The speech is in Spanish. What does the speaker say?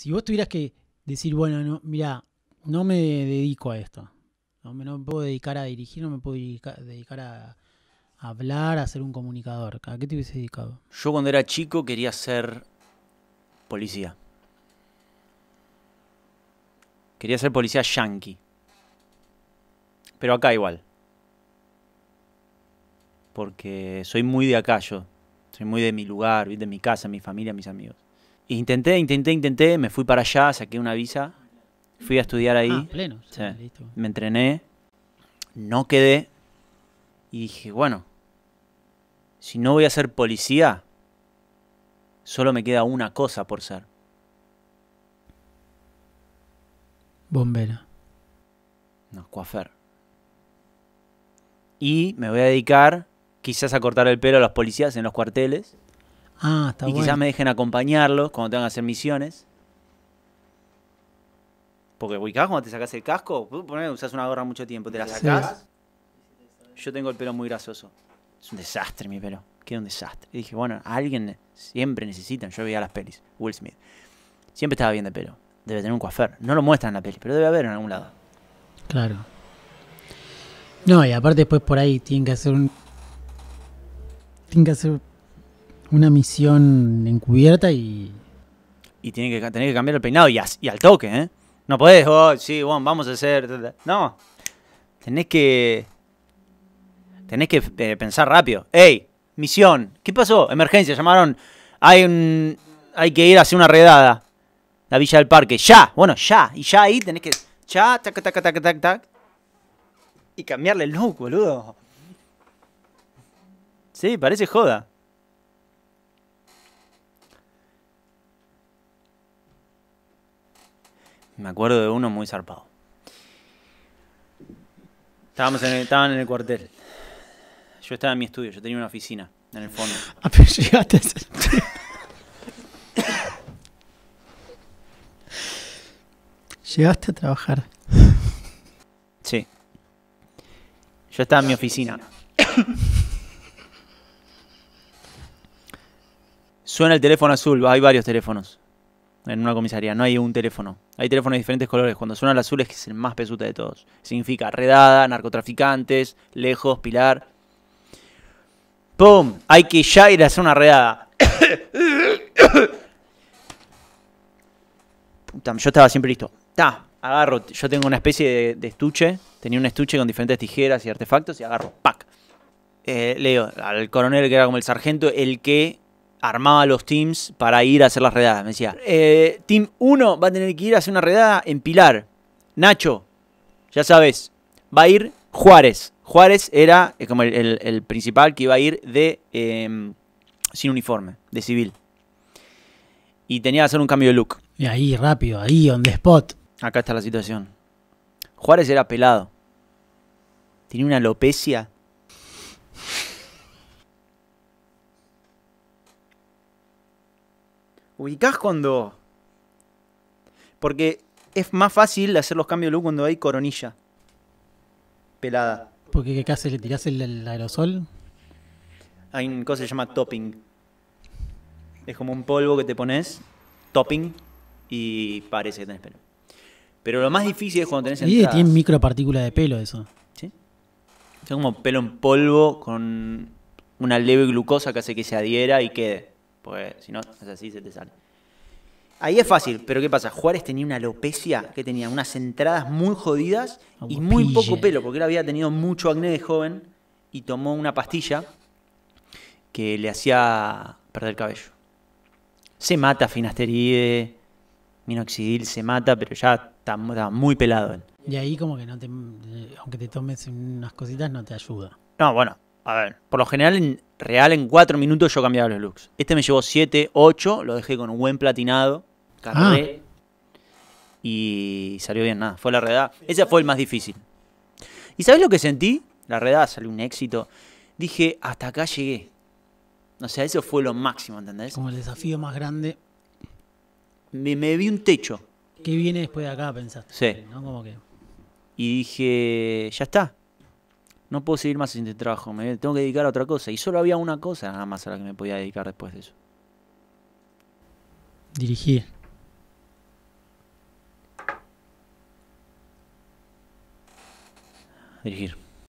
si vos tuvieras que decir, bueno, no, mira, no me dedico a esto, no me, puedo dedicar a dirigir, no me puedo dedicar a, hablar, a ser un comunicador, ¿a qué te hubiese dedicado? Yo cuando era chico quería ser policía. Quería ser policía yankee. Pero acá igual. Porque soy muy de acá yo. Soy muy de mi lugar, de mi casa, mi familia, mis amigos. Intenté, intenté, intenté, me fui para allá, saqué una visa, fui a estudiar ahí. Ah, pleno. Me entrené, no quedé y dije, bueno, si no voy a ser policía, solo me queda una cosa por ser. Bombera. No, coafer. Y me voy a dedicar quizás a cortar el pelo a los policías en los cuarteles. Ah, está y quizás me dejen acompañarlos cuando tengan a hacer misiones. Porque ubicás cuando te sacas el casco, usas una gorra mucho tiempo, te la sacás. Yo tengo el pelo muy grasoso. Es un desastre mi pelo. Queda un desastre. Y dije, bueno, alguien siempre necesitan. Yo veía las pelis. Will Smith. Siempre estaba bien de pelo. Debe tener un coafer. No lo muestran en la peli, pero debe haber en algún lado. Claro. No, y aparte después por ahí tienen que hacer un. Tienen que hacer una misión encubierta y. Y tiene que, tenés que cambiar el peinado y, al toque, ¿eh? No podés, oh, sí, bueno, vamos a hacer. No. Tenés que. Tenés que eh, pensar rápido. ¡Ey! Misión. ¿Qué pasó? Emergencia, llamaron. Hay un. Hay que ir hacia una redada. La Villa del Parque. ¡Ya! Bueno, ya. Y ya ahí tenés que. Ya, tac, tac, tac, tac, tac. Y cambiarle el look, boludo. Sí, parece joda. Me acuerdo de uno muy zarpado. Estábamos en estaban en el cuartel. Yo estaba en mi estudio, yo tenía una oficina en el fondo. Ah, llegaste a trabajar. Sí. Yo estaba en mi oficina. Suena el teléfono azul, hay varios teléfonos en una comisaría, no hay un teléfono. Hay teléfonos de diferentes colores. Cuando suena el azul es que es el más pesuta de todos. Significa redada, narcotraficantes, lejos, pilar. ¡Pum! Hay que ya ir a hacer una redada. yo estaba siempre listo. Ta, agarro. Yo tengo una especie de, estuche. Tenía un estuche con diferentes tijeras y artefactos y agarro. ¡Pac! Eh, le al coronel que era como el sargento, el que armaba los teams para ir a hacer las redadas. Me decía, eh, team 1 va a tener que ir a hacer una redada en Pilar. Nacho, ya sabes, va a ir Juárez. Juárez era como el, principal que iba a ir de em, sin uniforme, de civil. Y tenía que hacer un cambio de look. Y ahí, rápido, ahí, on the spot. Acá está la situación. Juárez era pelado. Tenía una alopecia ¿Ubicás cuando.? Porque es más fácil hacer los cambios de luz cuando hay coronilla pelada. Porque qué le tirás el, aerosol. Hay una cosa que se llama topping. Es como un polvo que te pones, topping, y parece que tenés pelo. Pero lo más difícil es cuando tenés Y tiene micropartículas de pelo eso. Sí. Es como pelo en polvo con una leve glucosa que hace que se adhiera y quede. Pues si no, es así, se te sale. Ahí es fácil, pero ¿qué pasa? Juárez tenía una alopecia que tenía unas entradas muy jodidas y muy poco pelo, porque él había tenido mucho acné de joven y tomó una pastilla que le hacía perder el cabello. Se mata finasteride, minoxidil se mata, pero ya está, muy pelado él. Y ahí como que no te, eh, aunque te tomes unas cositas, no te ayuda. No, bueno, a ver, por lo general en real en cuatro minutos yo cambiaba los looks. Este me llevó 7, 8, lo dejé con un buen platinado, cargué ah. y salió bien, nada, fue la redada. Ese fue el más difícil. ¿Y sabes lo que sentí? La redada salió un éxito. Dije, hasta acá llegué. O sea, eso fue lo máximo, ¿entendés? Como el desafío más grande. Me, vi un techo. ¿Qué viene después de acá, pensaste? Sí. ¿no? Como que... Y dije, ya está, no puedo seguir más sin este trabajo, me tengo que dedicar a otra cosa. Y solo había una cosa nada más a la que me podía dedicar después de eso. Dirigir. Dirigir.